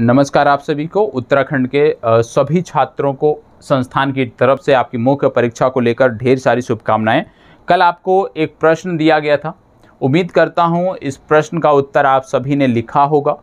नमस्कार आप सभी को उत्तराखंड के सभी छात्रों को संस्थान की तरफ से आपकी मुख्य परीक्षा को लेकर ढेर सारी शुभकामनाएं कल आपको एक प्रश्न दिया गया था उम्मीद करता हूं इस प्रश्न का उत्तर आप सभी ने लिखा होगा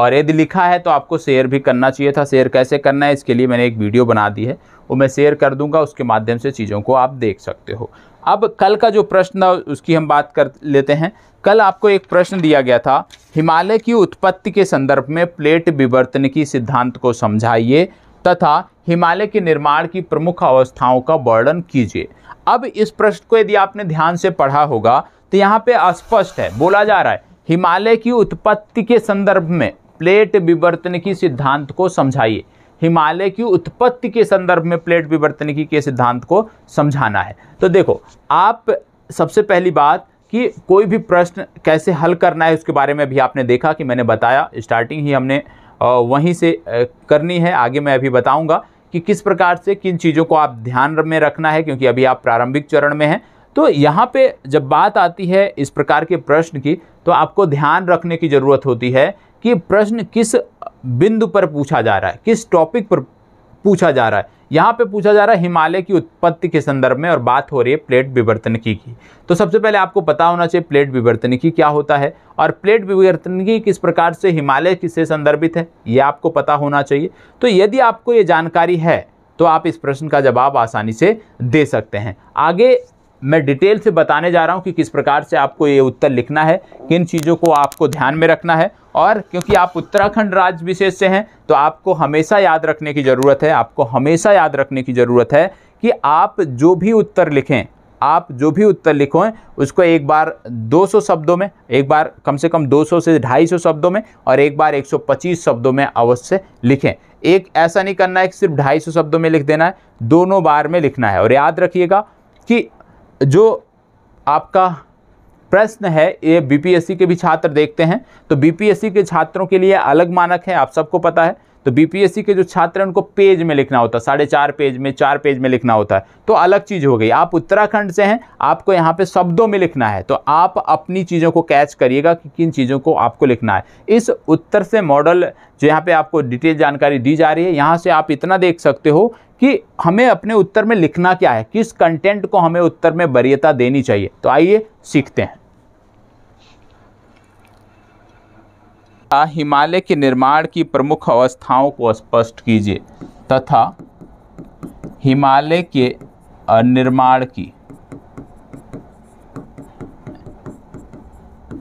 और यदि लिखा है तो आपको शेयर भी करना चाहिए था शेयर कैसे करना है इसके लिए मैंने एक वीडियो बना दी है वो मैं शेयर कर दूंगा उसके माध्यम से चीज़ों को आप देख सकते हो अब कल का जो प्रश्न था उसकी हम बात कर लेते हैं कल आपको एक प्रश्न दिया गया था हिमालय की उत्पत्ति के संदर्भ में प्लेट विवर्तन की सिद्धांत को समझाइए तथा हिमालय के निर्माण की प्रमुख अवस्थाओं का वर्णन कीजिए अब इस प्रश्न को यदि आपने ध्यान से पढ़ा होगा तो यहाँ पे अस्पष्ट है बोला जा रहा है हिमालय की उत्पत्ति के संदर्भ में प्लेट विवर्तन की सिद्धांत को समझाइए हिमालय की उत्पत्ति के संदर्भ में प्लेट विवर्तनिकी के सिद्धांत को समझाना है तो देखो आप सबसे पहली बात कि कोई भी प्रश्न कैसे हल करना है उसके बारे में भी आपने देखा कि मैंने बताया स्टार्टिंग ही हमने वहीं से करनी है आगे मैं अभी बताऊंगा कि किस प्रकार से किन चीज़ों को आप ध्यान में रखना है क्योंकि अभी आप प्रारंभिक चरण में हैं तो यहाँ पे जब बात आती है इस प्रकार के प्रश्न की तो आपको ध्यान रखने की ज़रूरत होती है कि प्रश्न किस बिंदु पर पूछा जा रहा है किस टॉपिक पर पूछा जा रहा है यहाँ पे पूछा जा रहा है हिमालय की उत्पत्ति के संदर्भ में और बात हो रही है प्लेट विवर्तनिकी की तो सबसे पहले आपको पता होना चाहिए प्लेट विवर्तनिकी क्या होता है और प्लेट विवर्तनिकी किस प्रकार से हिमालय किससे संदर्भित है ये आपको पता होना चाहिए तो यदि आपको ये जानकारी है तो आप इस प्रश्न का जवाब आसानी से दे सकते हैं आगे मैं डिटेल से बताने जा रहा हूँ कि किस प्रकार से आपको ये उत्तर लिखना है किन चीज़ों को आपको ध्यान में रखना है और क्योंकि आप उत्तराखंड राज्य विशेष से हैं तो आपको हमेशा याद रखने की ज़रूरत है आपको हमेशा याद रखने की ज़रूरत है कि आप जो भी उत्तर लिखें आप जो भी उत्तर लिखो उसको एक बार 200 शब्दों में एक बार कम से कम 200 से 250 शब्दों में और एक बार 125 शब्दों में अवश्य लिखें एक ऐसा नहीं करना है कि सिर्फ 250 शब्दों में लिख देना है दोनों बार में लिखना है और याद रखिएगा कि जो आपका प्रश्न है ये बीपीएससी के भी छात्र देखते हैं तो बीपीएससी के छात्रों के लिए अलग मानक है आप सबको पता है तो बीपीएससी के जो छात्र हैं उनको पेज में लिखना होता है साढ़े चार पेज में चार पेज में लिखना होता है तो अलग चीज़ हो गई आप उत्तराखंड से हैं आपको यहाँ पे शब्दों में लिखना है तो आप अपनी चीज़ों को कैच करिएगा कि किन चीज़ों को आपको लिखना है इस उत्तर से मॉडल जो यहाँ पे आपको डिटेल जानकारी दी जा रही है यहाँ से आप इतना देख सकते हो कि हमें अपने उत्तर में लिखना क्या है किस कंटेंट को हमें उत्तर में वरीयता देनी चाहिए तो आइए सीखते हैं हिमालय के निर्माण की प्रमुख अवस्थाओं को स्पष्ट कीजिए तथा हिमालय के निर्माण की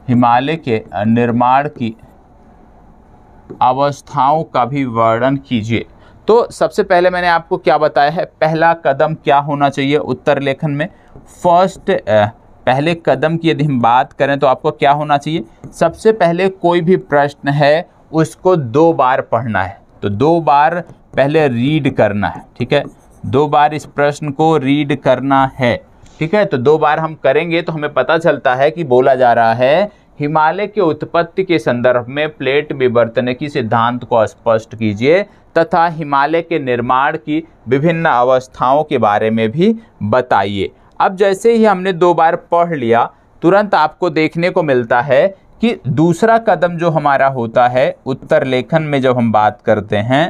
हिमालय के निर्माण की अवस्थाओं का भी वर्णन कीजिए तो सबसे पहले मैंने आपको क्या बताया है पहला कदम क्या होना चाहिए उत्तर लेखन में फर्स्ट पहले कदम की यदि हम बात करें तो आपको क्या होना चाहिए सबसे पहले कोई भी प्रश्न है उसको दो बार पढ़ना है तो दो बार पहले रीड करना है ठीक है दो बार इस प्रश्न को रीड करना है ठीक है तो दो बार हम करेंगे तो हमें पता चलता है कि बोला जा रहा है हिमालय के उत्पत्ति के संदर्भ में प्लेट विवर्तन की सिद्धांत को स्पष्ट कीजिए तथा हिमालय के निर्माण की विभिन्न अवस्थाओं के बारे में भी बताइए अब जैसे ही हमने दो बार पढ़ लिया तुरंत आपको देखने को मिलता है कि दूसरा कदम जो हमारा होता है उत्तर लेखन में जब हम बात करते हैं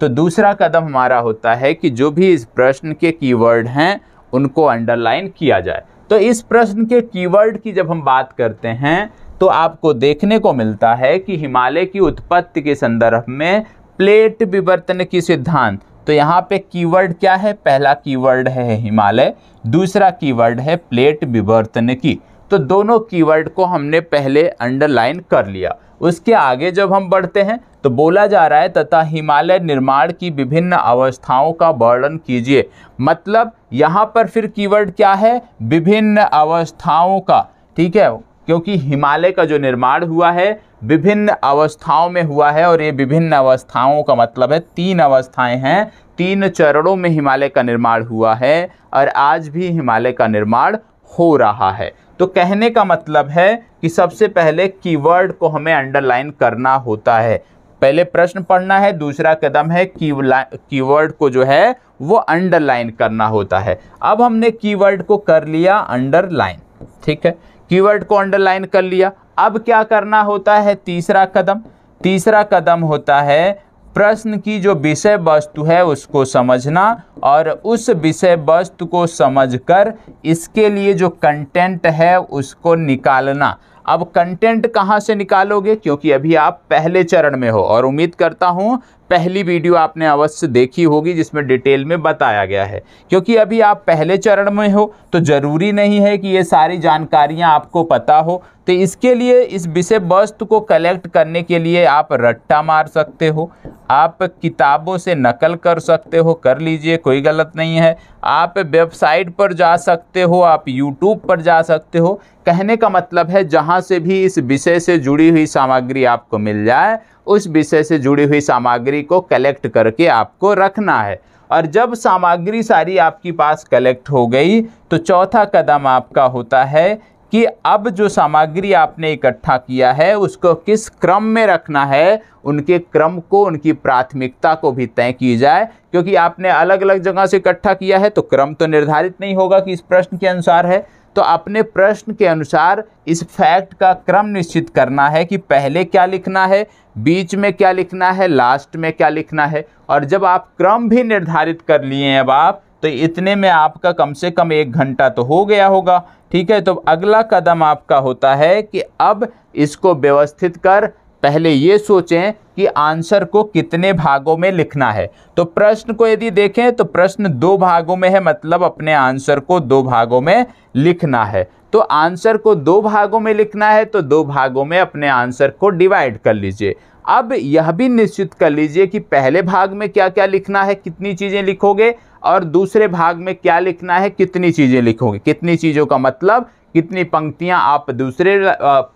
तो दूसरा कदम हमारा होता है कि जो भी इस प्रश्न के कीवर्ड हैं उनको अंडरलाइन किया जाए तो इस प्रश्न के कीवर्ड की जब हम बात करते हैं तो आपको देखने को मिलता है कि हिमालय की उत्पत्ति के संदर्भ में प्लेट विवर्तन की सिद्धांत तो यहाँ पे कीवर्ड क्या है पहला कीवर्ड है हिमालय दूसरा कीवर्ड है प्लेट विवर्तन की तो दोनों कीवर्ड को हमने पहले अंडरलाइन कर लिया उसके आगे जब हम बढ़ते हैं तो बोला जा रहा है तथा हिमालय निर्माण की विभिन्न अवस्थाओं का वर्णन कीजिए मतलब यहाँ पर फिर कीवर्ड क्या है विभिन्न अवस्थाओं का ठीक है क्योंकि हिमालय का जो निर्माण हुआ है विभिन्न अवस्थाओं में हुआ है और ये विभिन्न अवस्थाओं का मतलब है तीन अवस्थाएं हैं तीन चरणों में हिमालय का निर्माण हुआ है और आज भी हिमालय का निर्माण हो रहा है तो कहने का मतलब है कि सबसे पहले कीवर्ड को हमें अंडरलाइन करना होता है पहले प्रश्न पढ़ना है दूसरा कदम है कीवर्ड को जो है वो अंडरलाइन करना होता है अब हमने कीवर्ड को कर लिया अंडरलाइन ठीक है कीवर्ड को अंडरलाइन कर लिया अब क्या करना होता है तीसरा कदम तीसरा कदम होता है प्रश्न की जो विषय वस्तु है उसको समझना और उस विषय वस्तु को समझकर इसके लिए जो कंटेंट है उसको निकालना अब कंटेंट कहाँ से निकालोगे क्योंकि अभी आप पहले चरण में हो और उम्मीद करता हूँ पहली वीडियो आपने अवश्य देखी होगी जिसमें डिटेल में बताया गया है क्योंकि अभी आप पहले चरण में हो तो ज़रूरी नहीं है कि ये सारी जानकारियाँ आपको पता हो तो इसके लिए इस विषय वस्तु को कलेक्ट करने के लिए आप रट्टा मार सकते हो आप किताबों से नकल कर सकते हो कर लीजिए कोई गलत नहीं है आप वेबसाइट पर जा सकते हो आप यूट्यूब पर जा सकते हो कहने का मतलब है जहाँ से भी इस विषय से जुड़ी हुई सामग्री आपको मिल जाए उस विषय से जुड़ी हुई सामग्री को कलेक्ट करके आपको रखना है और जब सामग्री सारी आपके पास कलेक्ट हो गई तो चौथा कदम आपका होता है कि अब जो सामग्री आपने इकट्ठा किया है उसको किस क्रम में रखना है उनके क्रम को उनकी प्राथमिकता को भी तय की जाए क्योंकि आपने अलग अलग जगह से इकट्ठा किया है तो क्रम तो निर्धारित नहीं होगा कि इस प्रश्न के अनुसार है तो अपने प्रश्न के अनुसार इस फैक्ट का क्रम निश्चित करना है कि पहले क्या लिखना है बीच में क्या लिखना है लास्ट में क्या लिखना है और जब आप क्रम भी निर्धारित कर लिए हैं अब आप तो इतने में आपका कम से कम एक घंटा तो हो गया होगा ठीक है तो अगला कदम आपका होता है कि अब इसको व्यवस्थित कर पहले ये सोचें कि आंसर को कितने भागों में लिखना है तो प्रश्न को यदि देखें तो प्रश्न दो भागों में है मतलब अपने आंसर को दो भागों में लिखना है तो आंसर को दो भागों में लिखना है तो दो भागों में अपने आंसर को डिवाइड कर लीजिए अब यह भी निश्चित कर लीजिए कि पहले भाग में क्या क्या लिखना है कितनी चीज़ें लिखोगे और दूसरे भाग में क्या लिखना है कितनी चीज़ें लिखोगे कितनी चीज़ों का मतलब कितनी पंक्तियां आप दूसरे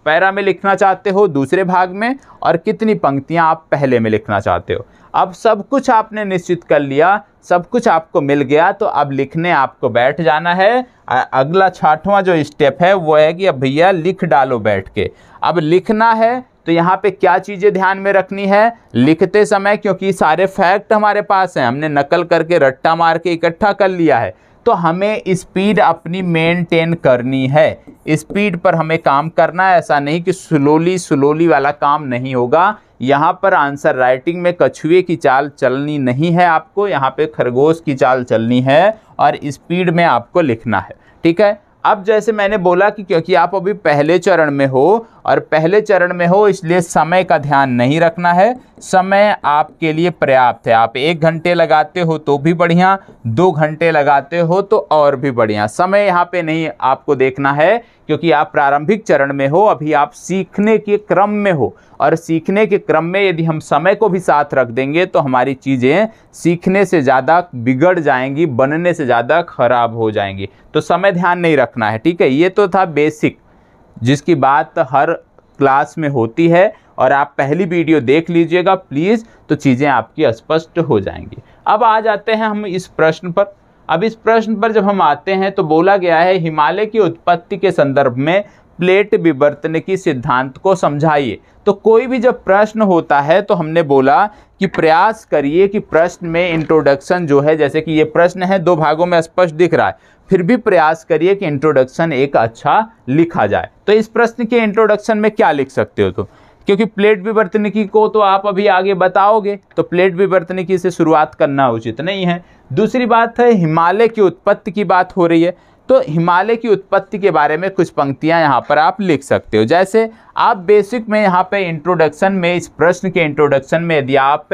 पैरा में लिखना चाहते हो दूसरे भाग में और कितनी पंक्तियां आप पहले में लिखना चाहते हो अब सब कुछ आपने निश्चित कर लिया सब कुछ आपको मिल गया तो अब लिखने आपको बैठ जाना है अगला छठवां जो स्टेप है वो है कि अब भैया लिख डालो बैठ के अब लिखना है तो यहाँ पे क्या चीज़ें ध्यान में रखनी है लिखते समय क्योंकि सारे फैक्ट हमारे पास हैं हमने नकल करके रट्टा मार के इकट्ठा कर लिया है तो हमें स्पीड अपनी मेंटेन करनी है स्पीड पर हमें काम करना है ऐसा नहीं कि स्लोली स्लोली वाला काम नहीं होगा यहाँ पर आंसर राइटिंग में कछुए की चाल चलनी नहीं है आपको यहाँ पे खरगोश की चाल चलनी है और स्पीड में आपको लिखना है ठीक है अब जैसे मैंने बोला कि क्योंकि आप अभी पहले चरण में हो और पहले चरण में हो इसलिए समय का ध्यान नहीं रखना है समय आपके लिए पर्याप्त है आप एक घंटे लगाते हो तो भी बढ़िया दो घंटे लगाते हो तो और भी बढ़िया समय यहाँ पे नहीं आपको देखना है क्योंकि आप प्रारंभिक चरण में हो अभी आप सीखने के क्रम में हो और सीखने के क्रम में यदि हम समय को भी साथ रख देंगे तो हमारी चीज़ें सीखने से ज़्यादा बिगड़ जाएंगी बनने से ज़्यादा खराब हो जाएंगी तो समय ध्यान नहीं रखना है ठीक है ये तो था बेसिक जिसकी बात हर क्लास में होती है और आप पहली वीडियो देख लीजिएगा प्लीज़ तो चीज़ें आपकी स्पष्ट हो जाएंगी अब आ जाते हैं हम इस प्रश्न पर अब इस प्रश्न पर जब हम आते हैं तो बोला गया है हिमालय की उत्पत्ति के संदर्भ में प्लेट विवर्तन की सिद्धांत को समझाइए तो कोई भी जब प्रश्न होता है तो हमने बोला कि प्रयास करिए कि प्रश्न में इंट्रोडक्शन जो है जैसे कि ये प्रश्न है दो भागों में स्पष्ट दिख रहा है फिर भी प्रयास करिए कि इंट्रोडक्शन एक अच्छा लिखा जाए तो इस प्रश्न के इंट्रोडक्शन में क्या लिख सकते हो तो क्योंकि प्लेट विवर्तनिकी को तो आप अभी आगे बताओगे तो प्लेट विवर्तनिकी से शुरुआत करना उचित नहीं है दूसरी बात है हिमालय की उत्पत्ति की बात हो रही है तो हिमालय की उत्पत्ति के बारे में कुछ पंक्तियां यहाँ पर आप लिख सकते हो जैसे आप बेसिक में यहाँ पे इंट्रोडक्शन में इस प्रश्न के इंट्रोडक्शन में यदि आप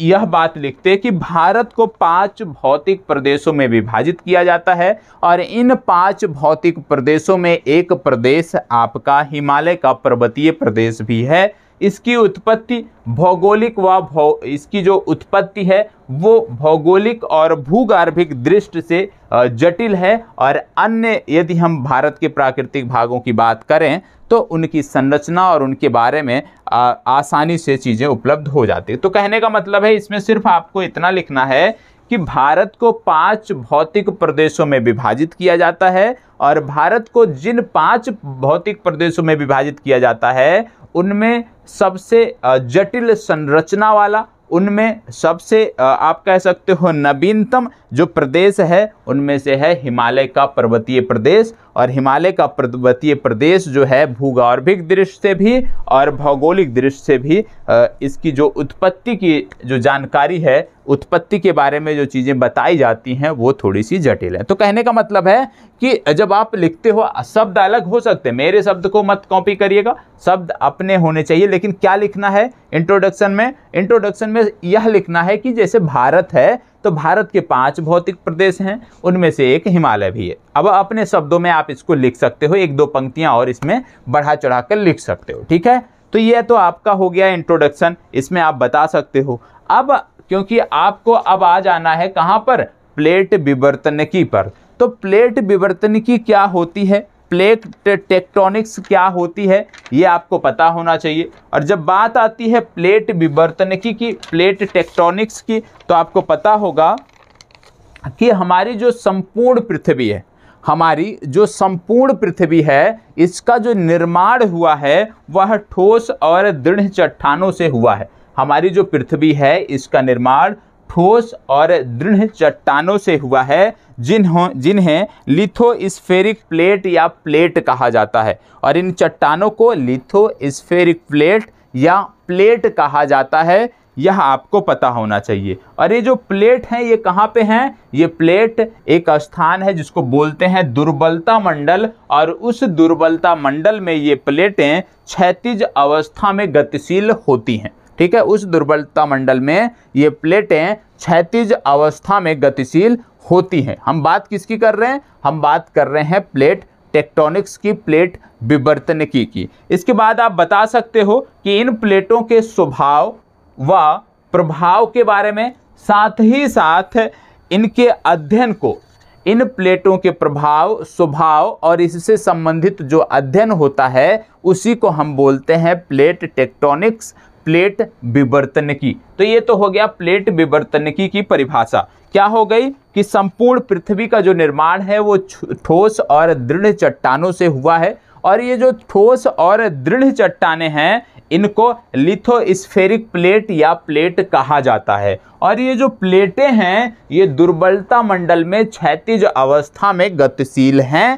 यह बात लिखते हैं कि भारत को पांच भौतिक प्रदेशों में विभाजित किया जाता है और इन पांच भौतिक प्रदेशों में एक प्रदेश आपका हिमालय का पर्वतीय प्रदेश भी है इसकी उत्पत्ति भौगोलिक व भौ इसकी जो उत्पत्ति है वो भौगोलिक और भूगार्भिक दृष्टि से जटिल है और अन्य यदि हम भारत के प्राकृतिक भागों की बात करें तो उनकी संरचना और उनके बारे में आ, आसानी से चीज़ें उपलब्ध हो जाती है तो कहने का मतलब है इसमें सिर्फ आपको इतना लिखना है कि भारत को पांच भौतिक प्रदेशों में विभाजित किया जाता है और भारत को जिन पांच भौतिक प्रदेशों में विभाजित किया जाता है उनमें सबसे जटिल संरचना वाला उनमें सबसे आप कह सकते हो नवीनतम जो प्रदेश है उनमें से है हिमालय का पर्वतीय प्रदेश और हिमालय का पर्वतीय प्रदेश जो है भूगर्भिक दृष्टि से भी और भौगोलिक दृष्टि से भी इसकी जो उत्पत्ति की जो जानकारी है उत्पत्ति के बारे में जो चीज़ें बताई जाती हैं वो थोड़ी सी जटिल है तो कहने का मतलब है कि जब आप लिखते हो शब्द अलग हो सकते हैं मेरे शब्द को मत कॉपी करिएगा शब्द अपने होने चाहिए लेकिन क्या लिखना है इंट्रोडक्शन में इंट्रोडक्शन में यह लिखना है कि जैसे भारत है तो भारत के पांच भौतिक प्रदेश हैं उनमें से एक हिमालय भी है अब अपने शब्दों में आप इसको लिख सकते हो एक दो पंक्तियां और इसमें बढ़ा चढ़ा कर लिख सकते हो ठीक है तो यह तो आपका हो गया इंट्रोडक्शन इसमें आप बता सकते हो अब क्योंकि आपको अब आ जाना है कहाँ पर प्लेट विवर्तनिकी पर तो प्लेट विवर्तनिकी क्या होती है प्लेट टेक्टोनिक्स क्या होती है ये आपको पता होना चाहिए और जब बात आती है प्लेट विवर्तनिकी की प्लेट टेक्टोनिक्स की तो आपको पता होगा कि हमारी जो संपूर्ण पृथ्वी है हमारी जो संपूर्ण पृथ्वी है इसका जो निर्माण हुआ है वह ठोस और दृढ़ चट्टानों से हुआ है हमारी जो पृथ्वी है इसका निर्माण ठोस और दृढ़ चट्टानों से हुआ है जिन्हों जिन्हें लिथोस्फेरिक प्लेट या प्लेट कहा जाता है और इन चट्टानों को लिथोस्फेरिक प्लेट या प्लेट कहा जाता है यह आपको पता होना चाहिए और ये जो प्लेट हैं ये कहाँ पे हैं ये प्लेट एक स्थान है जिसको बोलते हैं दुर्बलता मंडल और उस दुर्बलता मंडल में ये प्लेटें क्षैतिज अवस्था में गतिशील होती हैं ठीक है उस दुर्बलता मंडल में ये प्लेटें क्षैतिज अवस्था में गतिशील होती हैं हम बात किसकी कर रहे हैं हम बात कर रहे हैं प्लेट टेक्टोनिक्स की प्लेट विवर्तन की, की इसके बाद आप बता सकते हो कि इन प्लेटों के स्वभाव व प्रभाव के बारे में साथ ही साथ इनके अध्ययन को इन प्लेटों के प्रभाव स्वभाव और इससे संबंधित जो अध्ययन होता है उसी को हम बोलते हैं प्लेट टेक्टोनिक्स प्लेट विवर्तन की तो ये तो हो गया प्लेट विवर्तन की, की परिभाषा क्या हो गई कि संपूर्ण पृथ्वी का जो निर्माण है वो ठोस और दृढ़ चट्टानों से हुआ है और ये जो ठोस और दृढ़ चट्टाने हैं इनको लिथोस्फेरिक प्लेट या प्लेट कहा जाता है और ये जो प्लेटें हैं ये दुर्बलता मंडल में क्षैतिज अवस्था में गतिशील हैं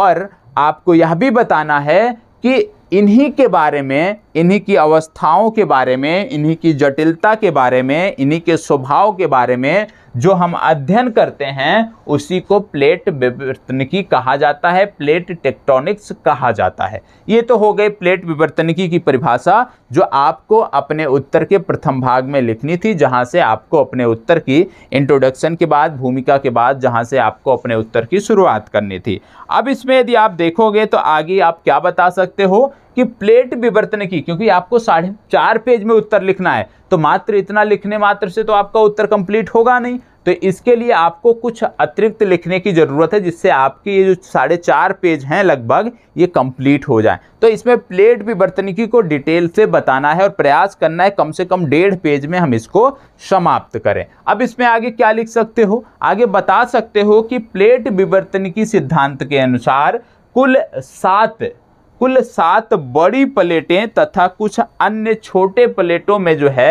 और आपको यह भी बताना है कि इन्हीं के बारे में इन्हीं की अवस्थाओं के बारे में इन्हीं की जटिलता के बारे में इन्हीं के स्वभाव के बारे में जो हम अध्ययन करते हैं उसी को प्लेट विवर्तनिकी कहा जाता है प्लेट टेक्टोनिक्स कहा जाता है ये तो हो गई प्लेट विवर्तनिकी की परिभाषा जो आपको अपने उत्तर के प्रथम भाग में लिखनी थी जहाँ से आपको अपने उत्तर की इंट्रोडक्शन के बाद भूमिका के बाद जहाँ से आपको अपने उत्तर की शुरुआत करनी थी अब इसमें यदि आप देखोगे तो आगे आप क्या बता सकते हो कि प्लेट विवर्तन की क्योंकि आपको साढ़े चार पेज में उत्तर लिखना है तो मात्र इतना लिखने मात्र से तो आपका उत्तर कंप्लीट होगा नहीं तो इसके लिए आपको कुछ अतिरिक्त लिखने की ज़रूरत है जिससे आपके ये जो साढ़े चार पेज हैं लगभग ये कंप्लीट हो जाए तो इसमें प्लेट विवर्तनिकी को डिटेल से बताना है और प्रयास करना है कम से कम डेढ़ पेज में हम इसको समाप्त करें अब इसमें आगे क्या लिख सकते हो आगे बता सकते हो कि प्लेट विवर्तनिकी सिद्धांत के अनुसार कुल सात कुल सात बड़ी प्लेटें तथा कुछ अन्य छोटे प्लेटों में जो है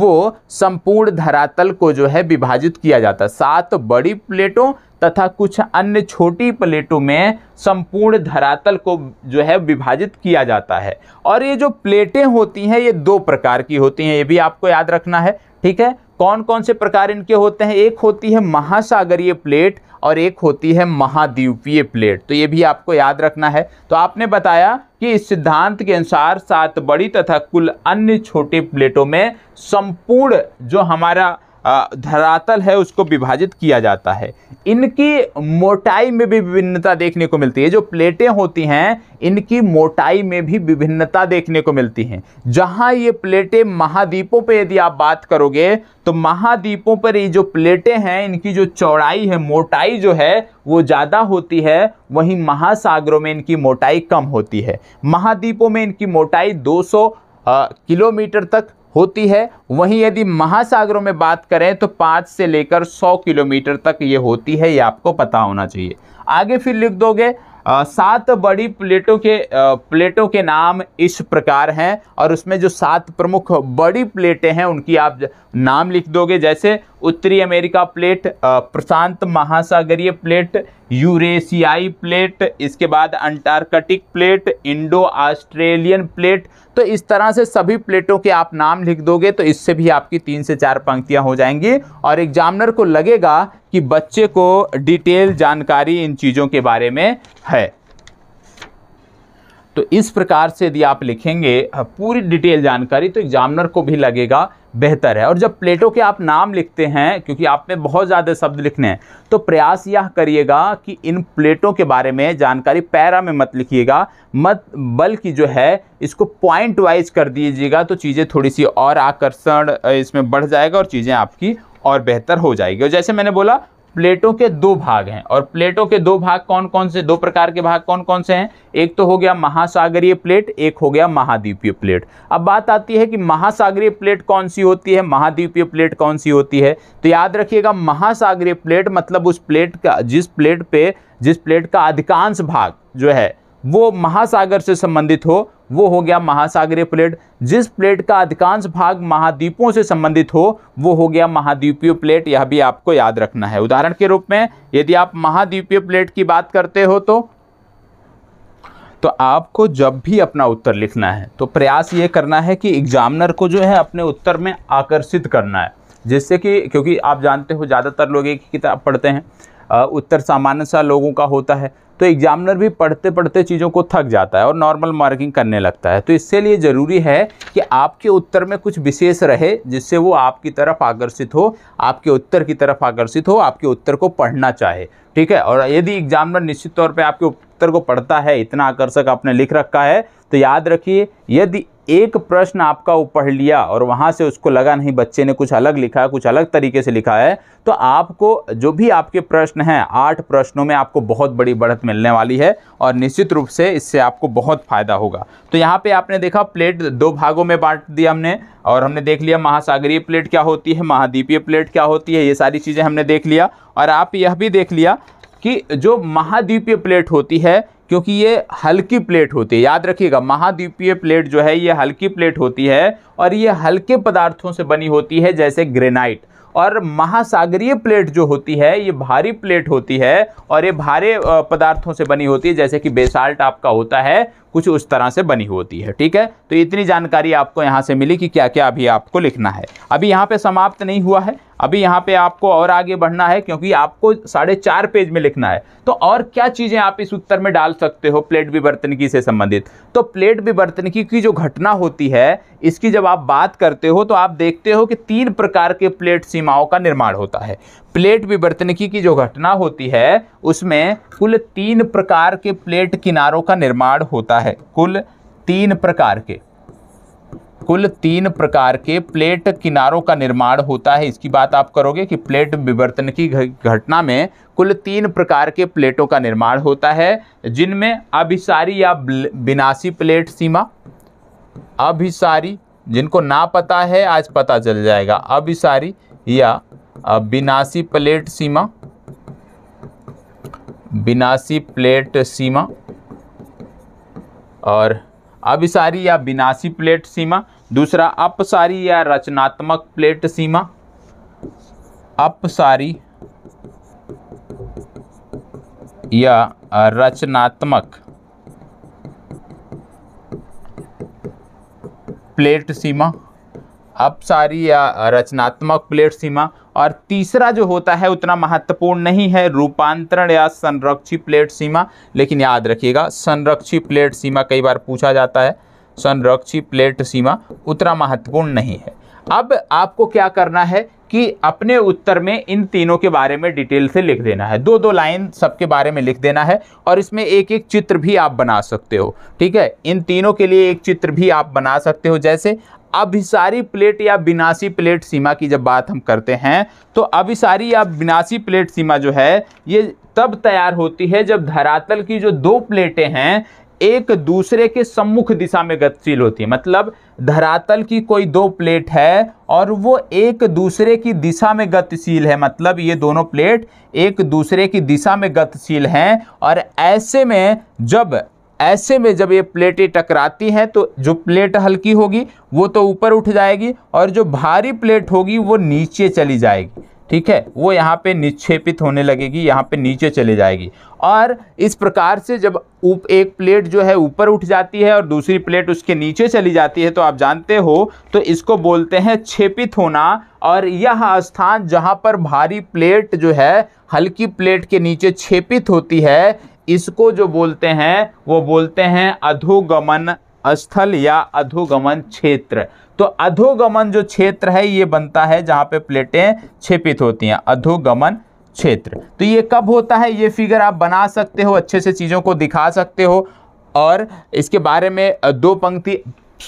वो संपूर्ण धरातल को जो है विभाजित किया जाता है सात बड़ी प्लेटों तथा कुछ अन्य छोटी प्लेटों में संपूर्ण धरातल को जो है विभाजित किया जाता है और ये जो प्लेटें होती हैं ये दो प्रकार की होती हैं ये भी आपको याद रखना है ठीक है कौन कौन से प्रकार इनके होते हैं एक होती है महासागरीय प्लेट और एक होती है महाद्वीपीय प्लेट तो ये भी आपको याद रखना है तो आपने बताया कि इस सिद्धांत के अनुसार सात बड़ी तथा कुल अन्य छोटे प्लेटों में संपूर्ण जो हमारा धरातल है उसको विभाजित किया जाता है इनकी मोटाई में भी विभिन्नता देखने को मिलती है जो प्लेटें होती हैं इनकी मोटाई में भी विभिन्नता देखने को मिलती हैं जहाँ ये प्लेटें महाद्वीपों पर यदि आप बात करोगे तो महाद्वीपों पर ये जो प्लेटें हैं इनकी जो चौड़ाई है मोटाई जो है वो ज़्यादा होती है वहीं महासागरों में इनकी मोटाई कम होती है महाद्वीपों में इनकी मोटाई दो किलोमीटर तक होती है वहीं यदि महासागरों में बात करें तो पाँच से लेकर सौ किलोमीटर तक ये होती है ये आपको पता होना चाहिए आगे फिर लिख दोगे सात बड़ी प्लेटों के प्लेटों के नाम इस प्रकार हैं और उसमें जो सात प्रमुख बड़ी प्लेटें हैं उनकी आप नाम लिख दोगे जैसे उत्तरी अमेरिका प्लेट प्रशांत महासागरीय प्लेट यूरेशियाई प्लेट इसके बाद Antarctic plate Indo Australian plate तो इस तरह से सभी प्लेटों के आप नाम लिख दोगे तो इससे भी आपकी तीन से चार पंक्तियां हो जाएंगी और एग्जामिनर को लगेगा कि बच्चे को डिटेल जानकारी इन चीज़ों के बारे में है तो इस प्रकार से यदि आप लिखेंगे पूरी डिटेल जानकारी तो एग्जामिनर को भी लगेगा बेहतर है और जब प्लेटों के आप नाम लिखते हैं क्योंकि आप में बहुत ज़्यादा शब्द लिखने हैं तो प्रयास यह करिएगा कि इन प्लेटों के बारे में जानकारी पैरा में मत लिखिएगा मत बल्कि जो है इसको पॉइंट वाइज कर दीजिएगा तो चीज़ें थोड़ी सी और आकर्षण इसमें बढ़ जाएगा और चीज़ें आपकी और बेहतर हो जाएगी और जैसे मैंने बोला प्लेटों के दो भाग हैं और प्लेटों के दो भाग कौन कौन से दो प्रकार के भाग कौन कौन से हैं एक तो हो गया महासागरीय प्लेट एक हो गया महाद्वीपीय प्लेट अब बात आती है कि महासागरीय प्लेट कौन सी होती है महाद्वीपीय प्लेट कौन सी होती है तो याद रखिएगा महासागरीय प्लेट मतलब उस प्लेट का जिस प्लेट पे जिस प्लेट का अधिकांश भाग जो है वो महासागर से संबंधित हो वो हो गया महासागरीय प्लेट जिस प्लेट का अधिकांश भाग महाद्वीपों से संबंधित हो वो हो गया महाद्वीपीय प्लेट यह भी आपको याद रखना है उदाहरण के रूप में यदि आप महाद्वीपीय प्लेट की बात करते हो तो तो आपको जब भी अपना उत्तर लिखना है तो प्रयास ये करना है कि एग्जामिनर को जो है अपने उत्तर में आकर्षित करना है जिससे कि क्योंकि आप जानते हो ज़्यादातर लोग एक किताब पढ़ते हैं उत्तर सामान्य सा लोगों का होता है तो एग्जामिनर भी पढ़ते पढ़ते चीज़ों को थक जाता है और नॉर्मल मार्किंग करने लगता है तो इससे लिए ज़रूरी है कि आपके उत्तर में कुछ विशेष रहे जिससे वो आपकी तरफ आकर्षित हो आपके उत्तर की तरफ आकर्षित हो आपके उत्तर को पढ़ना चाहे ठीक है और यदि एग्जामिनर निश्चित तौर पर आपके उत्तर को पढ़ता है इतना आकर्षक आपने लिख रखा है तो याद रखिए यदि एक प्रश्न आपका वो पढ़ लिया और वहाँ से उसको लगा नहीं बच्चे ने कुछ अलग लिखा है कुछ अलग तरीके से लिखा है तो आपको जो भी आपके प्रश्न हैं आठ प्रश्नों में आपको बहुत बड़ी बढ़त मिलने वाली है और निश्चित रूप से इससे आपको बहुत फ़ायदा होगा तो यहाँ पे आपने देखा प्लेट दो भागों में बांट दिया हमने और हमने देख लिया महासागरीय प्लेट क्या होती है महाद्वीपीय प्लेट क्या होती है ये सारी चीज़ें हमने देख लिया और आप यह भी देख लिया कि जो महाद्वीपीय प्लेट होती है क्योंकि ये हल्की प्लेट होती है याद रखिएगा महाद्वीपीय प्लेट जो है ये हल्की प्लेट होती है और ये हल्के पदार्थों से बनी होती है जैसे ग्रेनाइट और महासागरीय प्लेट जो होती है ये भारी प्लेट होती है और ये भारे पदार्थों से बनी होती है जैसे कि बेसाल्ट आपका होता है कुछ उस तरह से बनी होती है ठीक है तो इतनी जानकारी आपको यहाँ से मिली कि क्या क्या अभी आपको लिखना है अभी यहाँ पे समाप्त नहीं हुआ है अभी यहाँ पे आपको और आगे बढ़ना है क्योंकि आपको साढ़े चार पेज में लिखना है तो और क्या चीज़ें आप इस उत्तर में डाल सकते हो प्लेट विवर्तनिकी से संबंधित तो प्लेट विवर्तनिकी की जो घटना होती है इसकी जब आप बात करते हो तो आप देखते हो कि तीन प्रकार के प्लेट सीमाओं का निर्माण होता है प्लेट विवर्तनिकी की जो घटना होती है उसमें कुल तीन प्रकार के प्लेट किनारों का निर्माण होता है होता है कुल तीन प्रकार के कुल तीन प्रकार के प्लेट किनारों का निर्माण होता है इसकी बात आप करोगे कि प्लेट विवर्तन की घटना में कुल तीन प्रकार के प्लेटों का निर्माण होता है जिनमें अभिसारी या विनाशी प्लेट सीमा अभिसारी जिनको ना पता है आज पता चल जाएगा अभिसारी या विनाशी प्लेट सीमा विनाशी प्लेट सीमा और अभिसारी या विनाशी प्लेट सीमा दूसरा अपसारी या रचनात्मक प्लेट सीमा अपसारी या रचनात्मक प्लेट सीमा अपसारी या रचनात्मक प्लेट सीमा और तीसरा जो होता है उतना महत्वपूर्ण नहीं है रूपांतरण या संरक्षित प्लेट सीमा लेकिन याद रखिएगा संरक्षित प्लेट सीमा कई बार पूछा जाता है संरक्षित प्लेट सीमा उतना महत्वपूर्ण नहीं है अब आपको क्या करना है कि अपने उत्तर में इन तीनों के बारे में डिटेल से लिख देना है दो दो लाइन सबके बारे में लिख देना है और इसमें एक एक चित्र भी आप बना सकते हो ठीक है इन तीनों के लिए एक चित्र भी आप बना सकते हो जैसे अभिसारी प्लेट या विनाशी प्लेट सीमा की जब बात हम करते हैं तो अभिसारी या विनाशी प्लेट सीमा जो है ये तब तैयार होती है जब धरातल की जो दो प्लेटें हैं एक दूसरे के सम्मुख दिशा में गतिशील होती है मतलब धरातल की कोई दो प्लेट है और वो एक दूसरे की दिशा में गतिशील है मतलब ये दोनों प्लेट एक दूसरे की दिशा में गतिशील हैं और ऐसे में जब ऐसे में जब ये प्लेटें टकराती हैं तो जो प्लेट हल्की होगी वो तो ऊपर उठ जाएगी और जो भारी प्लेट होगी वो नीचे चली जाएगी ठीक है वो यहाँ पे निक्षेपित होने लगेगी यहाँ पे नीचे चले जाएगी और इस प्रकार से जब उप एक प्लेट जो है ऊपर उठ जाती है और दूसरी प्लेट उसके नीचे चली जाती है तो आप जानते हो तो इसको बोलते हैं छेपित होना और यह स्थान जहाँ पर भारी प्लेट जो है हल्की प्लेट के नीचे छेपित होती है इसको जो बोलते हैं वो बोलते हैं अधोगमन स्थल या अधोगमन क्षेत्र तो अधोगमन जो क्षेत्र है ये बनता है जहां पे प्लेटें छेपित होती हैं अधोगमन क्षेत्र तो ये कब होता है ये फिगर आप बना सकते हो अच्छे से चीज़ों को दिखा सकते हो और इसके बारे में दो पंक्ति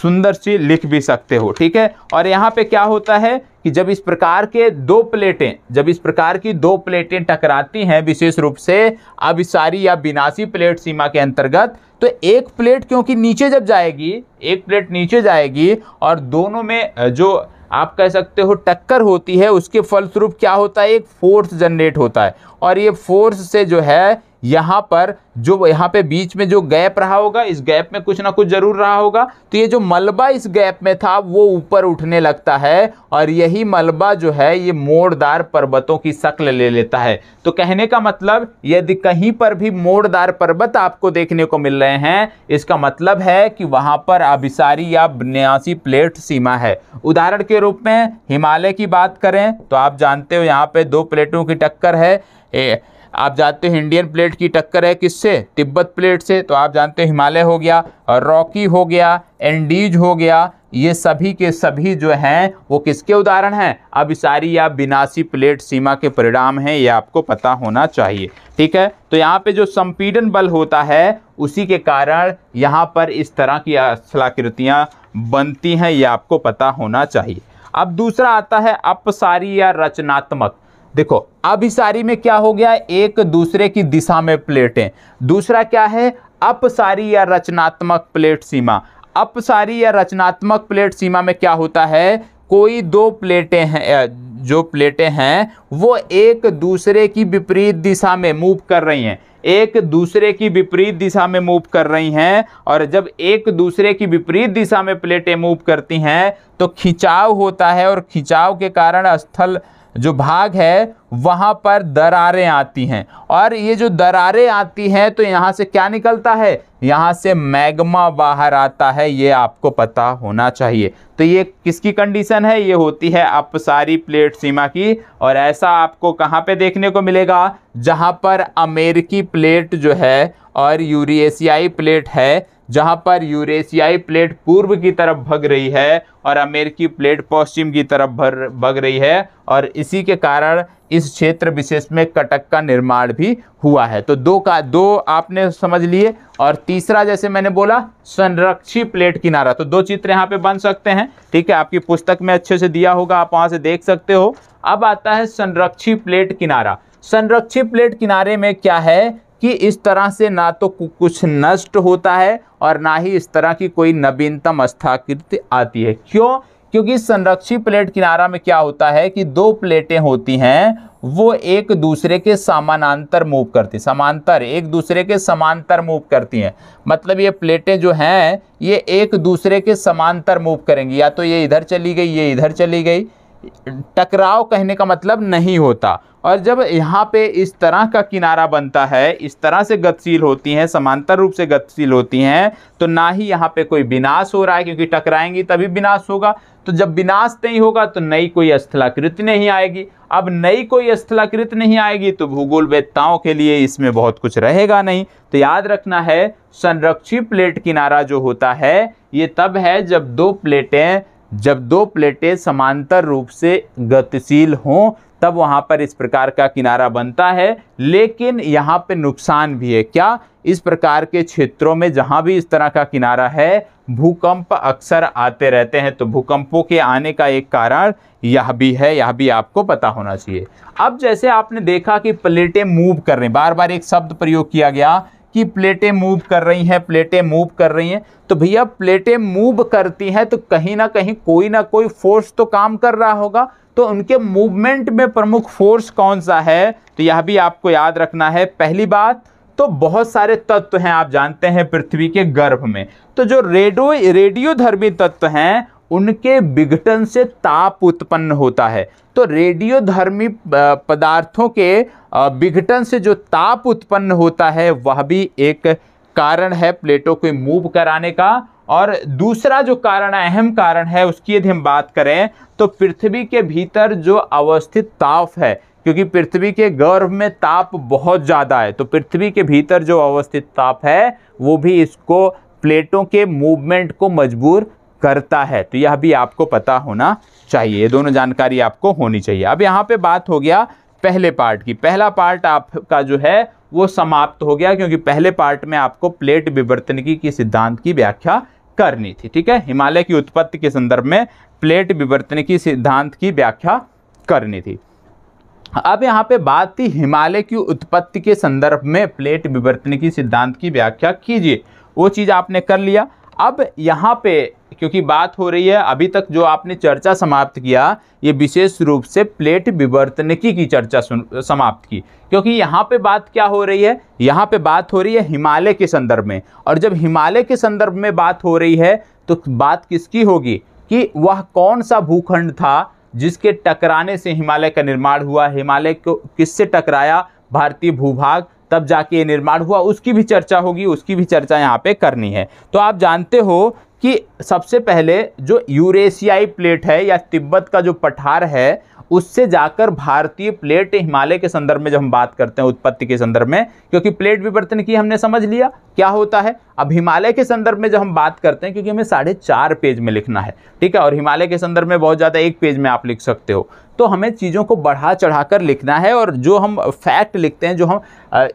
सुंदर सी लिख भी सकते हो ठीक है और यहाँ पे क्या होता है कि जब इस प्रकार के दो प्लेटें जब इस प्रकार की दो प्लेटें टकराती हैं विशेष रूप से अभिसारी या विनाशी प्लेट सीमा के अंतर्गत तो एक प्लेट क्योंकि नीचे जब जाएगी एक प्लेट नीचे जाएगी और दोनों में जो आप कह सकते हो टक्कर होती है उसके फलस्वरूप क्या होता है एक फोर्स जनरेट होता है और ये फोर्स से जो है यहाँ पर जो यहाँ पे बीच में जो गैप रहा होगा इस गैप में कुछ ना कुछ जरूर रहा होगा तो ये जो मलबा इस गैप में था वो ऊपर उठने लगता है और यही मलबा जो है ये मोड़दार पर्वतों की शक्ल ले लेता है तो कहने का मतलब यदि कहीं पर भी मोड़दार पर्वत आपको देखने को मिल रहे हैं इसका मतलब है कि वहाँ पर अभिसारी या न्यासी प्लेट सीमा है उदाहरण के रूप में हिमालय की बात करें तो आप जानते हो यहाँ पे दो प्लेटों की टक्कर है ए, आप जानते हैं इंडियन प्लेट की टक्कर है किससे तिब्बत प्लेट से तो आप जानते हैं हिमालय हो गया रॉकी हो गया एंडीज हो गया ये सभी के सभी जो हैं वो किसके उदाहरण हैं अब सारी या बिनासी प्लेट सीमा के परिणाम हैं ये आपको पता होना चाहिए ठीक है तो यहाँ पे जो संपीडन बल होता है उसी के कारण यहाँ पर इस तरह की स्थलाकृतियाँ बनती हैं ये आपको पता होना चाहिए अब दूसरा आता है अपसारी या रचनात्मक देखो अब इस सारी में क्या हो गया एक दूसरे की दिशा में प्लेटें दूसरा क्या है अपसारी या रचनात्मक प्लेट सीमा अपसारी या रचनात्मक प्लेट सीमा में क्या होता है कोई दो प्लेटें हैं जो प्लेटें हैं वो एक दूसरे की विपरीत दिशा में मूव कर रही हैं एक दूसरे की विपरीत दिशा में मूव कर रही हैं और जब एक दूसरे की विपरीत दिशा में प्लेटें मूव करती हैं तो खिंचाव होता है और खिंचाव के कारण स्थल जो भाग है वहाँ पर दरारें आती हैं और ये जो दरारें आती हैं तो यहाँ से क्या निकलता है यहाँ से मैग्मा बाहर आता है ये आपको पता होना चाहिए तो ये किसकी कंडीशन है ये होती है अपसारी प्लेट सीमा की और ऐसा आपको कहाँ पे देखने को मिलेगा जहाँ पर अमेरिकी प्लेट जो है और यूरेशियाई प्लेट है जहाँ पर यूरेशियाई प्लेट पूर्व की तरफ भग रही है और अमेरिकी प्लेट पश्चिम की तरफ भर भग रही है और इसी के कारण इस क्षेत्र विशेष में कटक का निर्माण भी हुआ है तो दो का दो आपने समझ लिए और तीसरा जैसे मैंने बोला संरक्षी प्लेट किनारा तो दो चित्र यहाँ पे बन सकते हैं ठीक है आपकी पुस्तक में अच्छे से दिया होगा आप वहाँ से देख सकते हो अब आता है संरक्षी प्लेट किनारा संरक्षी प्लेट किनारे में क्या है कि इस तरह से ना तो कुछ नष्ट होता है और ना ही इस तरह की कोई नवीनतम स्थाकृति आती है क्यों क्योंकि संरक्षी प्लेट किनारा में क्या होता है कि दो प्लेटें होती हैं वो एक दूसरे के समानांतर मूव करती समांतर एक दूसरे के समांतर मूव करती हैं मतलब ये प्लेटें जो हैं ये एक दूसरे के समांतर मूव करेंगी या तो ये इधर चली गई ये इधर चली गई टकराव कहने का मतलब नहीं होता और जब यहाँ पे इस तरह का किनारा बनता है इस तरह से गतिशील होती हैं समांतर रूप से गतिशील होती हैं तो ना ही यहाँ पे कोई विनाश हो रहा है क्योंकि टकराएंगी तभी विनाश होगा तो जब विनाश नहीं होगा तो नई कोई स्थलाकृति नहीं आएगी अब नई कोई स्थलाकृत नहीं आएगी तो भूगोल वेदताओं के लिए इसमें बहुत कुछ रहेगा नहीं तो याद रखना है संरक्षित प्लेट किनारा जो होता है ये तब है जब दो प्लेटें जब दो प्लेटें समांतर रूप से गतिशील हों तब वहाँ पर इस प्रकार का किनारा बनता है लेकिन यहाँ पे नुकसान भी है क्या इस प्रकार के क्षेत्रों में जहाँ भी इस तरह का किनारा है भूकंप अक्सर आते रहते हैं तो भूकंपों के आने का एक कारण यह भी है यह भी आपको पता होना चाहिए अब जैसे आपने देखा कि प्लेटें मूव कर हैं बार बार एक शब्द प्रयोग किया गया कि प्लेटें मूव कर रही हैं प्लेटें मूव कर रही हैं तो भैया प्लेटें मूव करती हैं तो कहीं ना कहीं कोई ना कोई फोर्स तो काम कर रहा होगा तो उनके मूवमेंट में प्रमुख फोर्स कौन सा है तो यह भी आपको याद रखना है पहली बात तो बहुत सारे तत्व हैं आप जानते हैं पृथ्वी के गर्भ में तो जो रेडियो रेडियोधर्मी तत्व हैं उनके विघटन से ताप उत्पन्न होता है तो रेडियोधर्मी पदार्थों के विघटन से जो ताप उत्पन्न होता है वह भी एक कारण है प्लेटों को मूव कराने का और दूसरा जो कारण अहम कारण है उसकी यदि हम बात करें तो पृथ्वी के भीतर जो अवस्थित ताप है क्योंकि पृथ्वी के गर्भ में ताप बहुत ज़्यादा है तो पृथ्वी के भीतर जो अवस्थित ताप है वो भी इसको प्लेटों के मूवमेंट को मजबूर करता है तो यह भी आपको पता होना चाहिए ये दोनों जानकारी आपको होनी चाहिए अब यहाँ पे बात हो गया पहले पार्ट की पहला पार्ट आपका जो है वो समाप्त हो गया क्योंकि पहले पार्ट में आपको प्लेट विवर्तन की सिद्धांत की व्याख्या करनी थी ठीक है हिमालय की उत्पत्ति के संदर्भ में प्लेट विवर्तन की सिद्धांत की व्याख्या करनी थी अब यहाँ पे बात थी हिमालय की उत्पत्ति के संदर्भ में प्लेट विवर्तन की सिद्धांत की व्याख्या कीजिए वो चीज़ आपने कर लिया अब यहाँ पे क्योंकि बात हो रही है अभी तक जो आपने चर्चा समाप्त किया ये विशेष रूप से प्लेट विवर्तनिकी की चर्चा समाप्त की क्योंकि यहाँ पे बात क्या हो रही है यहाँ पे बात हो रही है हिमालय के संदर्भ में और जब हिमालय के संदर्भ में बात हो रही है तो बात किसकी होगी कि वह कौन सा भूखंड था जिसके टकराने से हिमालय का निर्माण हुआ हिमालय को किससे टकराया भारतीय भूभाग तब जाके ये निर्माण हुआ उसकी भी चर्चा होगी उसकी भी चर्चा यहाँ पे करनी है तो आप जानते हो कि सबसे पहले जो यूरेशियाई प्लेट है या तिब्बत का जो पठार है उससे जाकर भारतीय प्लेट हिमालय के संदर्भ में जब हम बात करते हैं उत्पत्ति के संदर्भ में क्योंकि प्लेट विवर्तन की हमने समझ लिया क्या होता है अब हिमालय के संदर्भ में जब हम बात करते हैं क्योंकि हमें साढ़े चार पेज में लिखना है ठीक है और हिमालय के संदर्भ में बहुत ज़्यादा एक पेज में आप लिख सकते हो तो हमें चीज़ों को बढ़ा चढ़ा कर लिखना है और जो हम फैक्ट लिखते हैं जो हम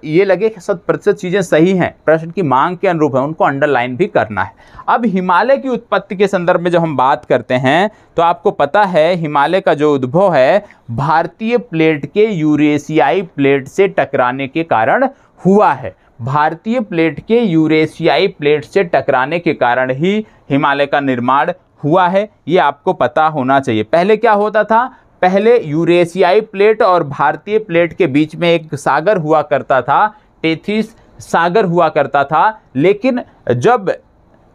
ये लगे कि शत प्रतिशत चीज़ें सही हैं प्रश्न की मांग के अनुरूप है उनको अंडरलाइन भी करना है अब हिमालय की उत्पत्ति के संदर्भ में जब हम बात करते हैं तो आपको पता है हिमालय का जो उद्भव है भारतीय प्लेट के यूरेशियाई प्लेट से टकराने के कारण हुआ है भारतीय प्लेट के यूरेशियाई प्लेट से टकराने के कारण ही हिमालय का निर्माण हुआ है ये आपको पता होना चाहिए पहले क्या होता था पहले यूरेशियाई प्लेट और भारतीय प्लेट के बीच में एक सागर हुआ करता था टेथिस सागर हुआ करता था लेकिन जब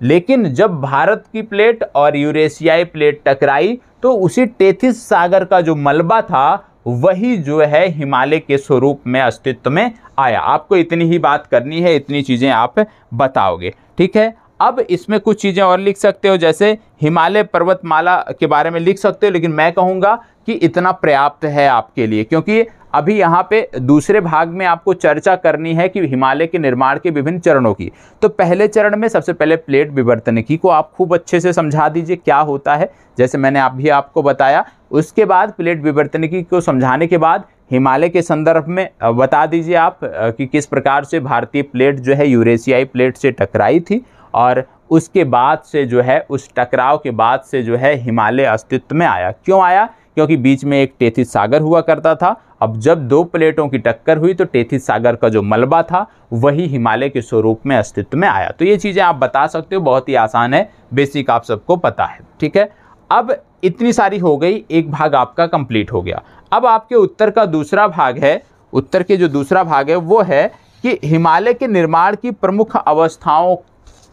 लेकिन जब भारत की प्लेट और यूरेशियाई प्लेट टकराई तो उसी टेथिस सागर का जो मलबा था वही जो है हिमालय के स्वरूप में अस्तित्व में आया आपको इतनी ही बात करनी है इतनी चीज़ें आप बताओगे ठीक है अब इसमें कुछ चीज़ें और लिख सकते हो जैसे हिमालय पर्वतमाला के बारे में लिख सकते हो लेकिन मैं कहूँगा कि इतना पर्याप्त है आपके लिए क्योंकि अभी यहाँ पे दूसरे भाग में आपको चर्चा करनी है कि हिमालय के निर्माण के विभिन्न चरणों की तो पहले चरण में सबसे पहले प्लेट विवर्तनिकी को आप खूब अच्छे से समझा दीजिए क्या होता है जैसे मैंने आप आपको बताया उसके बाद प्लेट विवर्तनिकी को समझाने के बाद हिमालय के संदर्भ में बता दीजिए आप कि किस प्रकार से भारतीय प्लेट जो है यूरेशियाई प्लेट से टकराई थी और उसके बाद से जो है उस टकराव के बाद से जो है हिमालय अस्तित्व में आया क्यों आया क्योंकि बीच में एक टेथिस सागर हुआ करता था अब जब दो प्लेटों की टक्कर हुई तो टेथिस सागर का जो मलबा था वही हिमालय के स्वरूप में अस्तित्व में आया तो ये चीज़ें आप बता सकते हो बहुत ही आसान है बेसिक आप सबको पता है ठीक है अब इतनी सारी हो गई एक भाग आपका कंप्लीट हो गया अब आपके उत्तर का दूसरा भाग है उत्तर के जो दूसरा भाग है वो है कि हिमालय के निर्माण की प्रमुख अवस्थाओं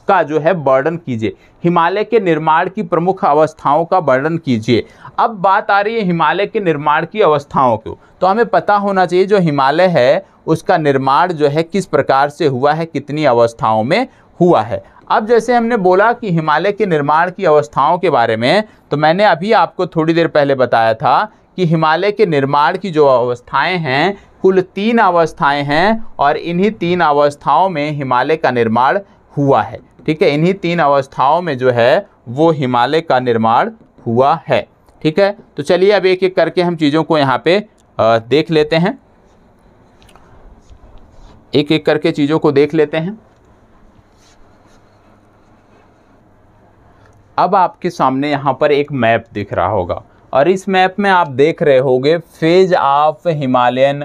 का जो है वर्णन कीजिए हिमालय के निर्माण की प्रमुख अवस्थाओं का वर्णन कीजिए अब बात आ रही है हिमालय के निर्माण की अवस्थाओं को तो हमें पता होना चाहिए जो हिमालय है उसका निर्माण जो है किस प्रकार से हुआ है कितनी अवस्थाओं में हुआ है अब जैसे हमने बोला कि हिमालय के निर्माण की अवस्थाओं के बारे में तो मैंने अभी आपको थोड़ी देर पहले बताया था कि हिमालय के निर्माण की जो अवस्थाएं हैं कुल तीन अवस्थाएं हैं और इन्हीं तीन अवस्थाओं में हिमालय का निर्माण हुआ है ठीक है इन्हीं तीन अवस्थाओं में जो है वो हिमालय का निर्माण हुआ है ठीक है तो चलिए अब एक एक करके हम चीज़ों को यहाँ पे देख लेते हैं एक एक करके चीज़ों को देख लेते हैं अब आपके सामने यहाँ पर एक मैप दिख रहा होगा और इस मैप में आप देख रहे होंगे फेज ऑफ हिमालयन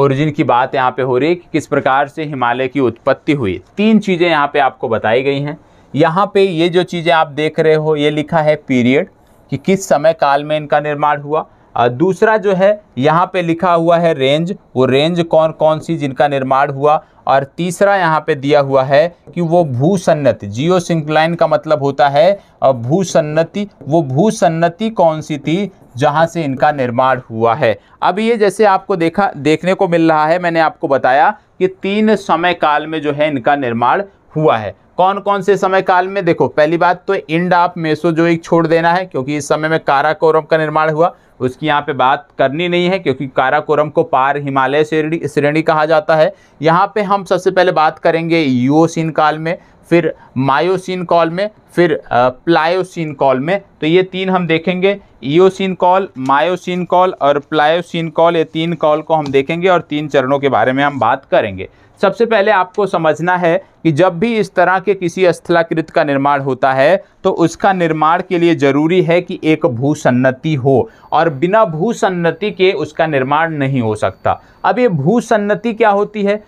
ओरिजिन की बात यहाँ पे हो रही है कि किस प्रकार से हिमालय की उत्पत्ति हुई तीन चीज़ें यहाँ पे आपको बताई गई हैं यहाँ पे ये जो चीज़ें आप देख रहे हो ये लिखा है पीरियड कि किस समय काल में इनका निर्माण हुआ दूसरा जो है यहाँ पे लिखा हुआ है रेंज वो रेंज कौन कौन सी जिनका निर्माण हुआ और तीसरा यहाँ पे दिया हुआ है कि वो भूसन्नति जियो सिंकलाइन का मतलब होता है और भूसन्नति वो भूसन्नति कौन सी थी जहाँ से इनका निर्माण हुआ है अब ये जैसे आपको देखा देखने को मिल रहा है मैंने आपको बताया कि तीन समय काल में जो है इनका निर्माण हुआ है कौन कौन से समय काल में देखो पहली बात तो इंड आप एक छोड़ देना है क्योंकि इस समय में काराकोरम का निर्माण हुआ उसकी यहाँ पे बात करनी नहीं है क्योंकि काराकोरम को पार हिमालय श्रेणी श्रेणी कहा जाता है यहाँ पे हम सबसे पहले बात करेंगे यूओसिन काल में फिर मायोसिन कॉल में फिर प्लायोसिन कॉल में तो ये तीन हम देखेंगे ईओसिन कॉल मायोसिन कॉल और प्लायोसिन कॉल ये तीन कॉल को हम देखेंगे और तीन चरणों के बारे में हम बात करेंगे सबसे पहले आपको समझना है कि जब भी इस तरह के किसी स्थलाकृत का निर्माण होता है तो उसका निर्माण के लिए ज़रूरी है कि एक भूसन्नति हो और बिना भूसन्नति के उसका निर्माण नहीं हो सकता अब ये भूसन्नति क्या होती है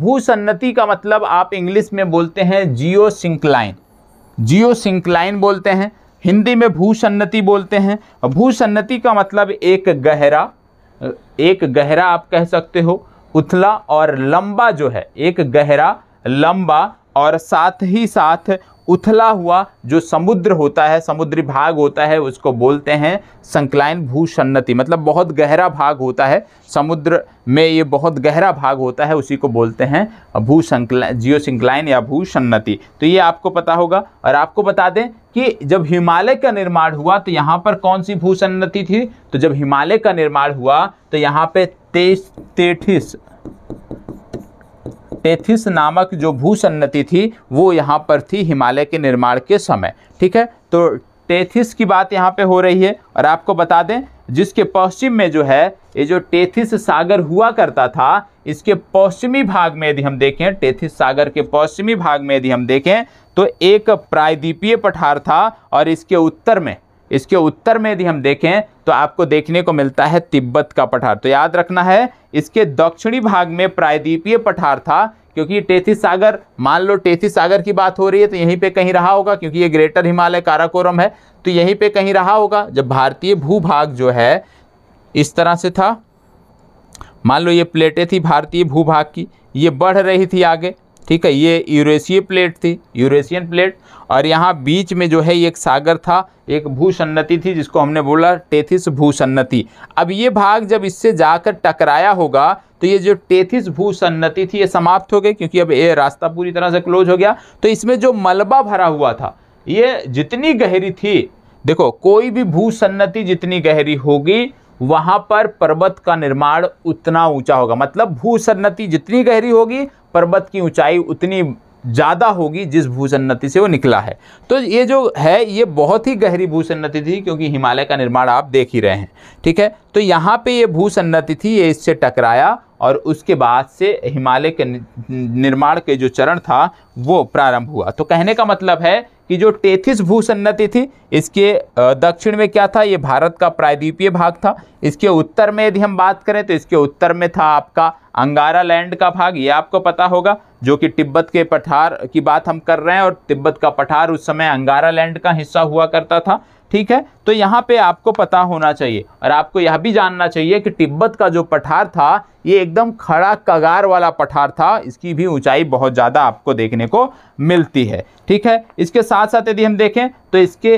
भूसन्नति का मतलब आप इंग्लिश में बोलते हैं जियो सिंकलाइन जियो सिंकलाइन बोलते हैं हिंदी में भूसन्नति बोलते हैं भूसन्नति का मतलब एक गहरा एक गहरा आप कह सकते हो उथला और लंबा जो है एक गहरा लंबा और साथ ही साथ उथला हुआ जो समुद्र होता है समुद्री भाग होता है उसको बोलते हैं संकलायन भूसन्नति मतलब बहुत गहरा भाग होता है समुद्र में ये बहुत गहरा भाग होता है उसी को बोलते हैं भू संकलाइन जियो संकलायन या भूसन्नति तो ये आपको पता होगा और आपको बता दें कि जब हिमालय का निर्माण हुआ तो यहाँ पर कौन सी भूसन्नति थी तो जब हिमालय का निर्माण हुआ तो यहाँ पे तेस तेठिस तेथिस नामक जो भूसन्नति थी वो यहाँ पर थी हिमालय के निर्माण के समय ठीक है तो टेथिस की बात यहाँ पे हो रही है और आपको बता दें जिसके पश्चिम में जो है ये जो टेथिस सागर हुआ करता था इसके पश्चिमी भाग में यदि हम देखें टेथिस सागर के पश्चिमी भाग में यदि हम देखें तो एक प्रायद्वीपीय पठार था और इसके उत्तर में इसके उत्तर में यदि हम देखें तो आपको देखने को मिलता है तिब्बत का पठार तो याद रखना है इसके दक्षिणी भाग में प्रायद्वीपीय पठार था क्योंकि टेथी सागर मान लो टेथी सागर की बात हो रही है तो यहीं पे कहीं रहा होगा क्योंकि ये ग्रेटर हिमालय काराकोरम है तो यहीं पे कहीं रहा होगा जब भारतीय भूभाग जो है इस तरह से था मान लो ये प्लेटें थी भारतीय भूभाग की ये बढ़ रही थी आगे ठीक है ये यूरेशिय प्लेट थी यूरेशियन प्लेट और यहाँ बीच में जो है एक सागर था एक भूसन्नति थी जिसको हमने बोला टेथिस भूसन्नति अब ये भाग जब इससे जाकर टकराया होगा तो ये जो टेथिस भूसन्नति थी ये समाप्त हो गई क्योंकि अब ये रास्ता पूरी तरह से क्लोज हो गया तो इसमें जो मलबा भरा हुआ था ये जितनी गहरी थी देखो कोई भी भूसन्नति जितनी गहरी होगी वहाँ पर पर्वत का निर्माण उतना ऊंचा होगा मतलब भूसन्नति जितनी गहरी होगी पर्वत की ऊंचाई उतनी ज़्यादा होगी जिस भूसन्नति से वो निकला है तो ये जो है ये बहुत ही गहरी भूसन्नति थी क्योंकि हिमालय का निर्माण आप देख ही रहे हैं ठीक है तो यहाँ पे ये भूसन्नति थी ये इससे टकराया और उसके बाद से हिमालय के निर्माण के जो चरण था वो प्रारंभ हुआ तो कहने का मतलब है कि जो टेथिस भूसन्नति थी इसके दक्षिण में क्या था ये भारत का प्रायद्वीपीय भाग था इसके उत्तर में यदि हम बात करें तो इसके उत्तर में था आपका अंगारा लैंड का भाग ये आपको पता होगा जो कि तिब्बत के पठार की बात हम कर रहे हैं और तिब्बत का पठार उस समय अंगारा लैंड का हिस्सा हुआ करता था ठीक है तो यहाँ पे आपको पता होना चाहिए और आपको यह भी जानना चाहिए कि तिब्बत का जो पठार था ये एकदम खड़ा कगार वाला पठार था इसकी भी ऊंचाई बहुत ज़्यादा आपको देखने को मिलती है ठीक है इसके साथ साथ यदि हम देखें तो इसके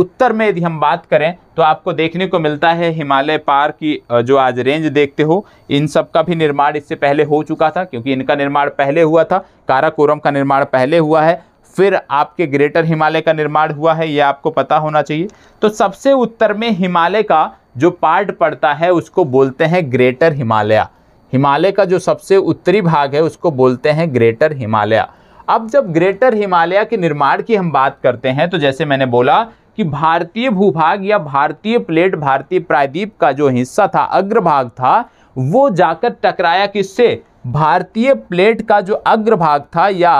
उत्तर में यदि हम बात करें तो आपको देखने को मिलता है हिमालय पार की जो आज रेंज देखते हो इन सब का भी निर्माण इससे पहले हो चुका था क्योंकि इनका निर्माण पहले हुआ था काराकोरम का निर्माण पहले हुआ है फिर आपके ग्रेटर हिमालय का निर्माण हुआ है ये आपको पता होना चाहिए तो सबसे उत्तर में हिमालय का जो पार्ट पड़ता है उसको बोलते हैं ग्रेटर हिमालय हिमालय का जो सबसे उत्तरी भाग है उसको बोलते हैं ग्रेटर हिमालय अब जब ग्रेटर हिमालय के निर्माण की हम बात करते हैं तो जैसे मैंने बोला कि भारतीय भूभाग या भारतीय प्लेट भारतीय प्रायद्वीप का जो हिस्सा था अग्रभाग था वो जाकर टकराया किससे भारतीय प्लेट का जो अग्रभाग था या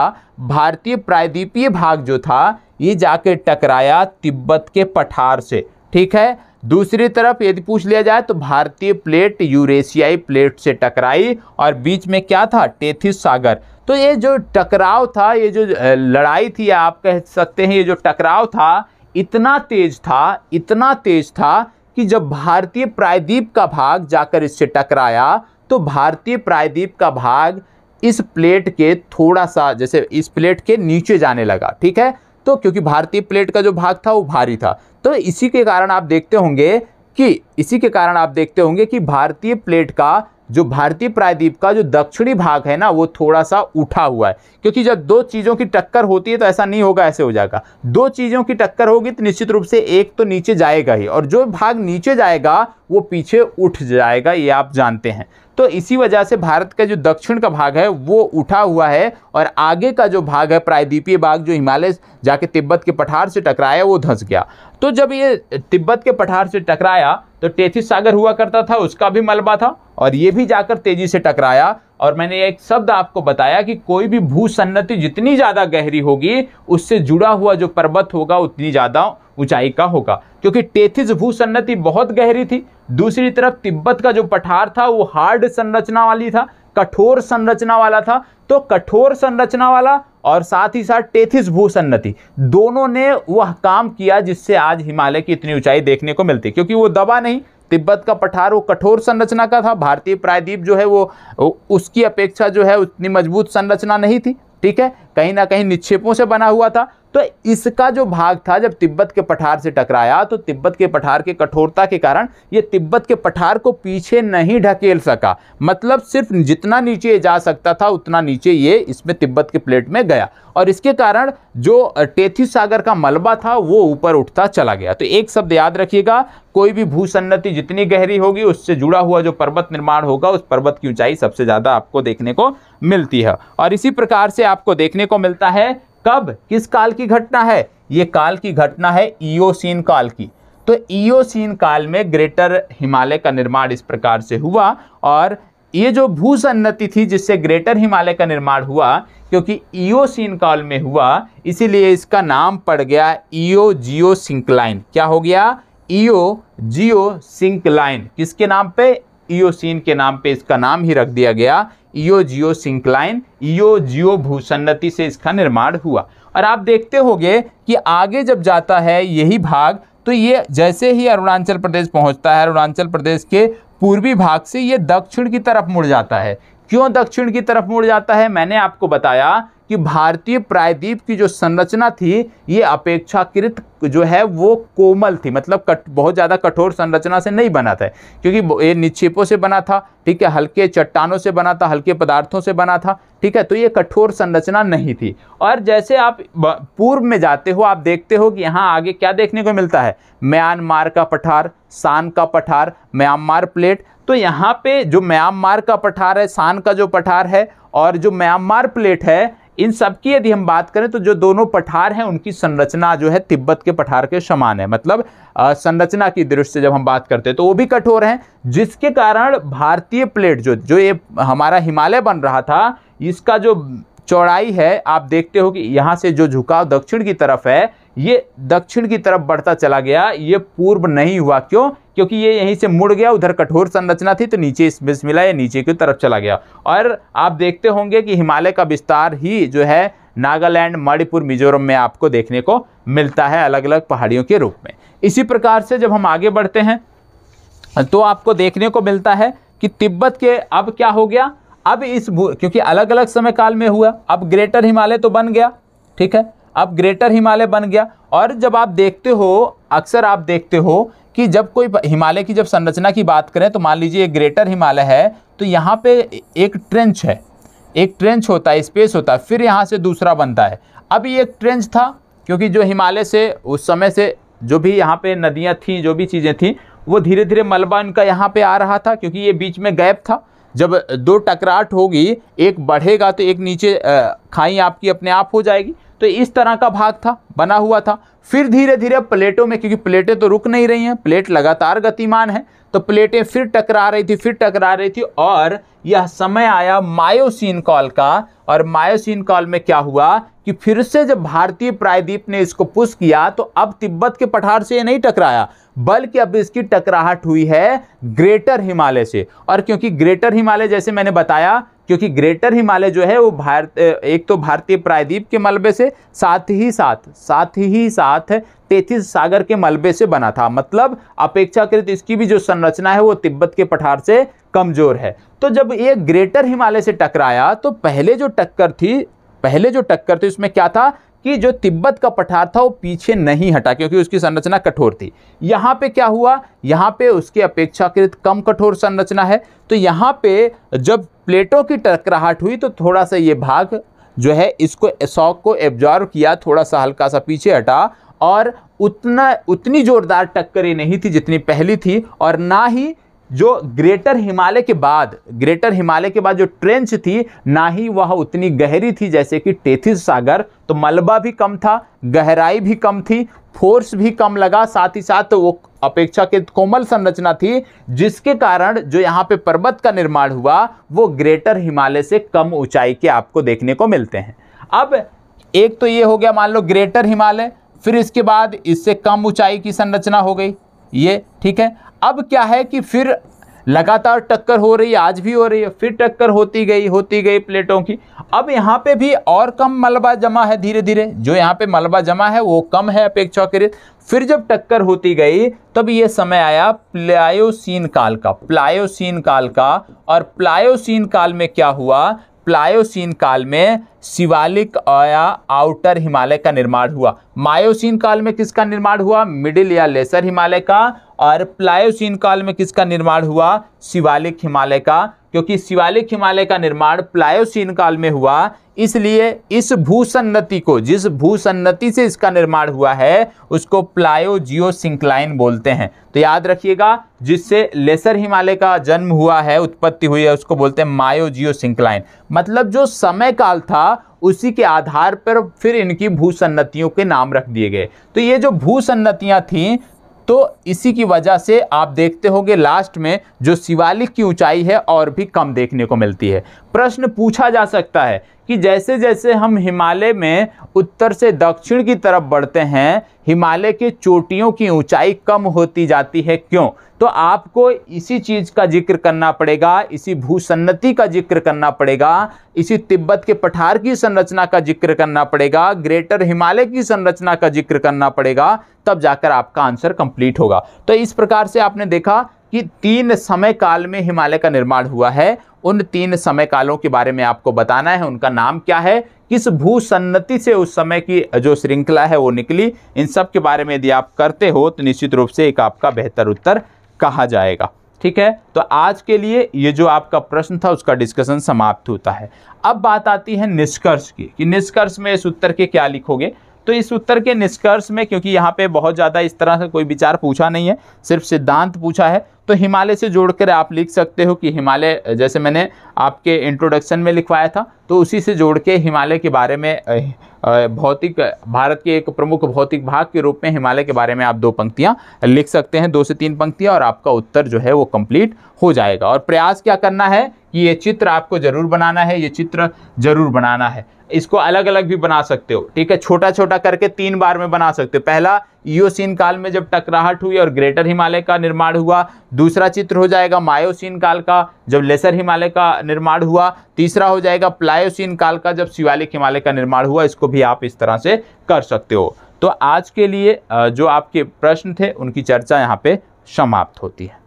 भारतीय प्रायद्वीपीय भाग जो था ये जाके टकराया तिब्बत के पठार से ठीक है दूसरी तरफ यदि पूछ लिया जाए तो भारतीय प्लेट यूरेशियाई प्लेट से टकराई और बीच में क्या था टेथिस सागर तो ये जो टकराव था ये जो लड़ाई थी आप कह सकते हैं ये जो टकराव था इतना तेज था इतना तेज था कि जब भारतीय प्रायद्वीप का भाग जाकर इससे टकराया तो भारतीय प्रायद्वीप का भाग इस प्लेट के थोड़ा सा जैसे इस प्लेट के नीचे जाने लगा ठीक है तो क्योंकि भारतीय प्लेट का जो भाग था वो भारी था तो इसी के कारण आप देखते होंगे कि इसी के कारण आप देखते होंगे कि भारतीय प्लेट का जो भारतीय प्रायद्वीप का जो दक्षिणी भाग है ना वो थोड़ा सा उठा हुआ है क्योंकि जब दो चीज़ों की टक्कर होती है तो ऐसा नहीं होगा ऐसे हो जाएगा दो चीज़ों की टक्कर होगी तो निश्चित रूप से एक तो नीचे जाएगा ही और जो भाग नीचे जाएगा वो पीछे उठ जाएगा ये आप जानते हैं तो इसी वजह से भारत का जो दक्षिण का भाग है वो उठा हुआ है और आगे का जो भाग है प्रायद्वीपीय भाग जो हिमालय जाके तिब्बत के पठार से टकराया वो धंस गया तो जब ये तिब्बत के पठार से टकराया तो टेथिस सागर हुआ करता था उसका भी मलबा था और ये भी जाकर तेजी से टकराया और मैंने एक शब्द आपको बताया कि कोई भी भू सन्नति जितनी ज़्यादा गहरी होगी उससे जुड़ा हुआ जो पर्वत होगा उतनी ज़्यादा ऊंचाई का होगा क्योंकि टेथिस भू सन्नति बहुत गहरी थी दूसरी तरफ तिब्बत का जो पठार था वो हार्ड संरचना वाली था कठोर संरचना वाला था तो कठोर संरचना वाला और साथ ही साथ टेथिस भू सन्नति दोनों ने वह काम किया जिससे आज हिमालय की इतनी ऊंचाई देखने को मिलती क्योंकि वो दबा नहीं तिब्बत का पठार वो कठोर संरचना का था भारतीय प्रायद्वीप जो है वो उसकी अपेक्षा जो है उतनी मजबूत संरचना नहीं थी ठीक है कहीं ना कहीं निक्षेपों से बना हुआ था तो इसका जो भाग था जब तिब्बत के पठार से टकराया तो तिब्बत के पठार के कठोरता के कारण ये तिब्बत के पठार को पीछे नहीं ढकेल सका मतलब सिर्फ जितना नीचे जा सकता था उतना नीचे ये इसमें तिब्बत के प्लेट में गया और इसके कारण जो टेथी सागर का मलबा था वो ऊपर उठता चला गया तो एक शब्द याद रखिएगा कोई भी भूसन्नति जितनी गहरी होगी उससे जुड़ा हुआ जो पर्वत निर्माण होगा उस पर्वत की ऊंचाई सबसे ज़्यादा आपको देखने को मिलती है और इसी प्रकार से आपको देखने को मिलता है कब किस काल की घटना है ये काल की घटना है ईओसीन काल की तो ईओसीन काल में ग्रेटर हिमालय का निर्माण इस प्रकार से हुआ और ये जो भूसन्नति थी जिससे ग्रेटर हिमालय का निर्माण हुआ क्योंकि ईओसीन काल में हुआ इसीलिए इसका नाम पड़ गया ईओ जियो सिंकलाइन क्या हो गया ईओ जियो सिंकलाइन किसके नाम पे ईओसिन के नाम पे इसका नाम ही रख दिया गया सिंकलाइन सिंक्लाइन जियो भूसन्नति से इसका निर्माण हुआ और आप देखते होंगे कि आगे जब जाता है यही भाग तो ये जैसे ही अरुणाचल प्रदेश पहुंचता है अरुणाचल प्रदेश के पूर्वी भाग से ये दक्षिण की तरफ मुड़ जाता है क्यों दक्षिण की तरफ मुड़ जाता है मैंने आपको बताया कि भारतीय प्रायद्वीप की जो संरचना थी ये अपेक्षाकृत जो है वो कोमल थी मतलब कट बहुत ज़्यादा कठोर संरचना से नहीं बना था क्योंकि ये निक्षेपों से बना था ठीक है हल्के चट्टानों से बना था हल्के पदार्थों से बना था ठीक है तो ये कठोर संरचना नहीं थी और जैसे आप पूर्व में जाते हो आप देखते हो कि यहाँ आगे क्या देखने को मिलता है म्यांमार का पठार शान का पठार म्यांमार प्लेट तो यहाँ पे जो म्यांमार का पठार है शान का जो पठार है और जो म्यांमार प्लेट है इन सब की यदि हम बात करें तो जो दोनों पठार हैं उनकी संरचना जो है तिब्बत के पठार के समान है मतलब संरचना की दृष्टि से जब हम बात करते हैं तो वो भी कठोर हैं जिसके कारण भारतीय प्लेट जो जो ये हमारा हिमालय बन रहा था इसका जो चौड़ाई है आप देखते हो कि यहाँ से जो झुकाव दक्षिण की तरफ है ये दक्षिण की तरफ बढ़ता चला गया ये पूर्व नहीं हुआ क्यों क्योंकि ये यहीं से मुड़ गया उधर कठोर संरचना थी तो नीचे स्पेस मिला या नीचे की तरफ चला गया और आप देखते होंगे कि हिमालय का विस्तार ही जो है नागालैंड मणिपुर मिजोरम में आपको देखने को मिलता है अलग अलग पहाड़ियों के रूप में इसी प्रकार से जब हम आगे बढ़ते हैं तो आपको देखने को मिलता है कि तिब्बत के अब क्या हो गया अब इस क्योंकि अलग अलग समय काल में हुआ अब ग्रेटर हिमालय तो बन गया ठीक है अब ग्रेटर हिमालय बन गया और जब आप देखते हो अक्सर आप देखते हो कि जब कोई हिमालय की जब संरचना की बात करें तो मान लीजिए ग्रेटर हिमालय है तो यहाँ पे एक ट्रेंच है एक ट्रेंच होता है स्पेस होता है फिर यहाँ से दूसरा बनता है अब ये एक ट्रेंच था क्योंकि जो हिमालय से उस समय से जो भी यहाँ पे नदियाँ थीं जो भी चीज़ें थीं वो धीरे धीरे मलबा इनका यहाँ पे आ रहा था क्योंकि ये बीच में गैप था जब दो टकराट होगी एक बढ़ेगा तो एक नीचे खाई आपकी अपने आप हो जाएगी तो इस तरह का भाग था बना हुआ था फिर धीरे धीरे प्लेटों में क्योंकि प्लेटें तो रुक नहीं रही हैं प्लेट लगातार गतिमान है तो प्लेटें फिर टकरा रही थी फिर टकरा रही थी और यह समय आया मायोसिन कॉल का और मायोसिन कॉल में क्या हुआ कि फिर से जब भारतीय प्रायद्वीप ने इसको पुश किया तो अब तिब्बत के पठार से ये नहीं टकराया बल्कि अब इसकी टकराहट हुई है ग्रेटर हिमालय से और क्योंकि ग्रेटर हिमालय जैसे मैंने बताया क्योंकि ग्रेटर हिमालय जो है वो भारत एक तो भारतीय प्रायद्वीप के मलबे से साथ ही साथ साथ ही साथ तेथिस सागर के मलबे से बना था मतलब अपेक्षाकृत इसकी भी जो संरचना है वो तिब्बत के पठार से कमज़ोर है तो जब ये ग्रेटर हिमालय से टकराया तो पहले जो टक्कर थी पहले जो टक्कर थी उसमें क्या था कि जो तिब्बत का पठार था वो पीछे नहीं हटा क्योंकि उसकी संरचना कठोर थी यहाँ पे क्या हुआ यहाँ पे उसके अपेक्षाकृत कम कठोर संरचना है तो यहाँ पे जब प्लेटों की टकराहट हुई तो थोड़ा सा ये भाग जो है इसको शौक को एब्जॉर्व किया थोड़ा सा हल्का सा पीछे हटा और उतना उतनी ज़ोरदार टक्करें नहीं थी जितनी पहली थी और ना ही जो ग्रेटर हिमालय के बाद ग्रेटर हिमालय के बाद जो ट्रेंच थी ना ही वह उतनी गहरी थी जैसे कि टेथिस सागर तो मलबा भी कम था गहराई भी कम थी फोर्स भी कम लगा साथ ही साथ वो अपेक्षा के कोमल संरचना थी जिसके कारण जो यहाँ पे पर्वत का निर्माण हुआ वो ग्रेटर हिमालय से कम ऊंचाई के आपको देखने को मिलते हैं अब एक तो ये हो गया मान लो ग्रेटर हिमालय फिर इसके बाद इससे कम ऊंचाई की संरचना हो गई ये ठीक है अब क्या है कि फिर लगातार टक्कर हो रही है आज भी हो रही है फिर टक्कर होती गई होती गई प्लेटों की अब यहाँ पे भी और कम मलबा जमा है धीरे धीरे जो यहाँ पे मलबा जमा है वो कम है अपेक्षाकृत फिर जब टक्कर होती गई तब ये समय आया प्लायोसीन काल का प्लायोसीन काल का और प्लायोसीन काल में क्या हुआ प्लायोसीन काल में शिवालिक या आउटर हिमालय का निर्माण हुआ मायोसीन काल में किसका निर्माण हुआ मिडिल या लेसर हिमालय का और प्लायोसीन काल में किसका निर्माण हुआ शिवालिक हिमालय का क्योंकि शिवालिक हिमालय का निर्माण प्लायोसीन काल में हुआ इसलिए इस भूसन्नति को जिस भूसन्नति से इसका निर्माण हुआ है उसको प्लायोजियो सिंक्लाइन बोलते हैं तो याद रखिएगा जिससे लेसर हिमालय का जन्म हुआ है उत्पत्ति हुई है उसको बोलते हैं मायोजियो सिंक्लाइन मतलब जो समय काल था उसी के आधार पर फिर इनकी भूसन्नतियों के नाम रख दिए गए तो ये जो भूसन्नतियाँ थीं तो इसी की वजह से आप देखते होंगे लास्ट में जो शिवालिक की ऊंचाई है और भी कम देखने को मिलती है प्रश्न पूछा जा सकता है कि जैसे जैसे हम हिमालय में उत्तर से दक्षिण की तरफ बढ़ते हैं हिमालय के चोटियों की ऊंचाई कम होती जाती है क्यों तो आपको इसी चीज़ का जिक्र करना पड़ेगा इसी भूसन्नति का जिक्र करना पड़ेगा इसी तिब्बत के पठार की संरचना का जिक्र करना पड़ेगा ग्रेटर हिमालय की संरचना का जिक्र करना पड़ेगा तब जाकर आपका आंसर कंप्लीट होगा तो इस प्रकार से आपने देखा कि तीन समय काल में हिमालय का निर्माण हुआ है उन तीन समय कालों के बारे में आपको बताना है उनका नाम क्या है किस भूसन्नति से उस समय की जो श्रृंखला है वो निकली इन सब के बारे में यदि आप करते हो तो निश्चित रूप से एक आपका बेहतर उत्तर कहा जाएगा ठीक है तो आज के लिए ये जो आपका प्रश्न था उसका डिस्कशन समाप्त होता है अब बात आती है निष्कर्ष की कि निष्कर्ष में इस उत्तर के क्या लिखोगे तो इस उत्तर के निष्कर्ष में क्योंकि यहाँ पे बहुत ज़्यादा इस तरह से कोई विचार पूछा नहीं है सिर्फ सिद्धांत पूछा है तो हिमालय से जोड़कर आप लिख सकते हो कि हिमालय जैसे मैंने आपके इंट्रोडक्शन में लिखवाया था तो उसी से जोड़ के हिमालय के बारे में भौतिक भारत के एक प्रमुख भौतिक भाग के रूप में हिमालय के बारे में आप दो पंक्तियाँ लिख सकते हैं दो से तीन पंक्तियाँ और आपका उत्तर जो है वो कंप्लीट हो जाएगा और प्रयास क्या करना है कि ये चित्र आपको ज़रूर बनाना है ये चित्र ज़रूर बनाना है इसको अलग अलग भी बना सकते हो ठीक है छोटा छोटा करके तीन बार में बना सकते हो पहला ईओसीन काल में जब टकराहट हुई और ग्रेटर हिमालय का निर्माण हुआ दूसरा चित्र हो जाएगा मायोसीन काल का जब लेसर हिमालय का निर्माण हुआ तीसरा हो जाएगा प्लायोसीन काल का जब शिवालिक हिमालय का निर्माण हुआ इसको भी आप इस तरह से कर सकते हो तो आज के लिए जो आपके प्रश्न थे उनकी चर्चा यहाँ पे समाप्त होती है